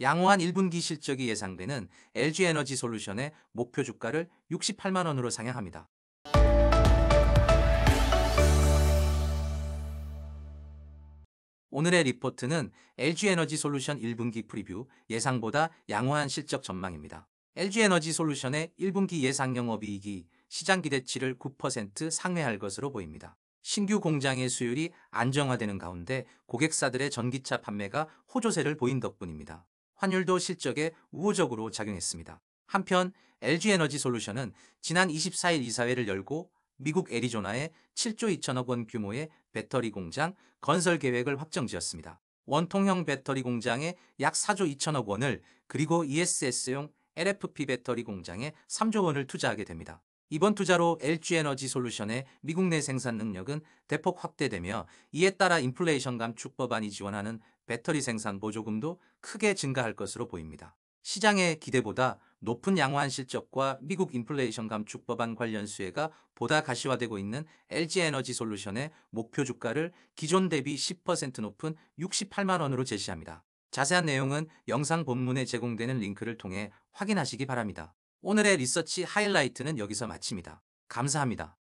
양호한 1분기 실적이 예상되는 LG 에너지 솔루션의 목표 주가를 68만 원으로 상향합니다. 오늘의 리포트는 LG 에너지 솔루션 1분기 프리뷰 예상보다 양호한 실적 전망입니다. LG 에너지 솔루션의 1분기 예상 영업이익이 시장 기대치를 9% 상회할 것으로 보입니다. 신규 공장의 수율이 안정화되는 가운데 고객사들의 전기차 판매가 호조세를 보인 덕분입니다. 환율도 실적에 우호적으로 작용했습니다. 한편 LG에너지 솔루션은 지난 24일 이사회를 열고 미국 애리조나에 7조 2천억 원 규모의 배터리 공장 건설 계획을 확정지었습니다. 원통형 배터리 공장에 약 4조 2천억 원을 그리고 ESS용 LFP 배터리 공장에 3조 원을 투자하게 됩니다. 이번 투자로 LG 에너지 솔루션의 미국 내 생산 능력은 대폭 확대되며 이에 따라 인플레이션 감축 법안이 지원하는 배터리 생산 보조금도 크게 증가할 것으로 보입니다. 시장의 기대보다 높은 양호한 실적과 미국 인플레이션 감축 법안 관련 수혜가 보다 가시화되고 있는 LG 에너지 솔루션의 목표 주가를 기존 대비 10% 높은 68만 원으로 제시합니다. 자세한 내용은 영상 본문에 제공되는 링크를 통해 확인하시기 바랍니다. 오늘의 리서치 하이라이트는 여기서 마칩니다. 감사합니다.